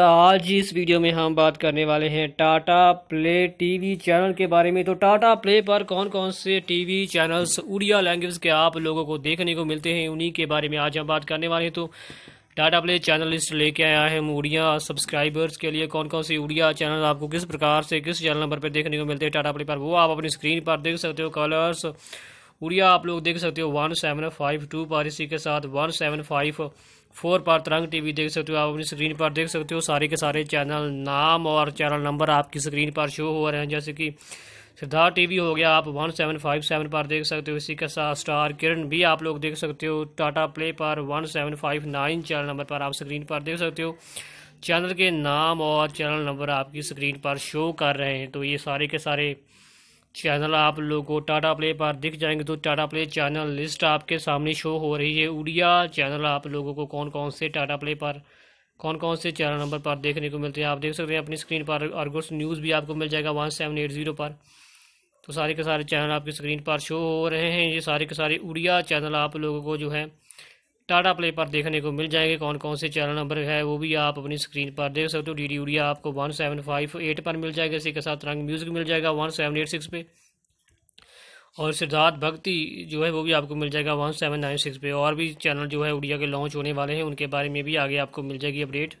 आज इस वीडियो में हम बात करने वाले हैं टाटा प्ले टीवी चैनल के बारे में तो टाटा प्ले पर कौन कौन से टीवी चैनल्स उड़िया लैंग्वेज के आप लोगों को देखने को मिलते हैं उन्हीं के बारे में आज हम बात करने वाले हैं तो टाटा प्ले चैनल लिस्ट लेके आया है हम उड़िया सब्सक्राइबर्स के लिए कौन कौन से उड़िया चैनल आपको किस प्रकार से किस चैनल नंबर पर देखने को मिलते हैं टाटा प्ले पर वो आप अपनी स्क्रीन पर देख सकते हो कलर्स उड़िया आप लोग देख सकते हो वन सेवन फाइव टू पर इसी के साथ वन सेवन फाइव फोर पर तरंग टीवी देख सकते हो आप अपनी स्क्रीन पर देख सकते हो सारे के सारे चैनल नाम और चैनल नंबर आपकी स्क्रीन पर शो हो रहे हैं जैसे कि सिद्धार्थ टीवी हो गया आप वन सेवन फाइव सेवन पर देख सकते हो इसी के साथ स्टार किरण भी आप लोग देख सकते हो टाटा प्ले पर one seven five nine channel number पर आप स्क्रीन पर देख सकते हो चैनल के नाम और चैनल नंबर आपकी स्क्रीन पर शो कर रहे हैं तो ये सारे के सारे चैनल आप लोगों को टाटा प्ले पर दिख जाएंगे तो टाटा प्ले चैनल लिस्ट आपके सामने शो हो रही है उड़िया चैनल आप लोगों को कौन कौन से टाटा प्ले पर कौन कौन से चैनल नंबर पर देखने को मिलते हैं आप देख सकते हैं अपनी स्क्रीन पर अर्गोस न्यूज़ भी आपको मिल जाएगा वन सेवन एट ज़ीरो पर तो सारे के सारे चैनल आपकी स्क्रीन पर शो हो रहे हैं ये सारे के सारे उड़िया चैनल आप लोगों को जो है टाटा प्ले पर देखने को मिल जाएंगे कौन कौन से चैनल नंबर है वो भी आप अपनी स्क्रीन पर देख सकते हो डी डी उड़िया आपको वन सेवन फाइव एट पर मिल जाएगा इसी के साथ रंग म्यूज़िक मिल जाएगा वन सेवन एट सिक्स पे और सिद्धार्थ भक्ति जो है वो भी आपको मिल जाएगा वन सेवन नाइन सिक्स पे और भी चैनल जो है उड़िया के लॉन्च होने वाले हैं उनके बारे में भी आगे आपको मिल जाएगी अपडेट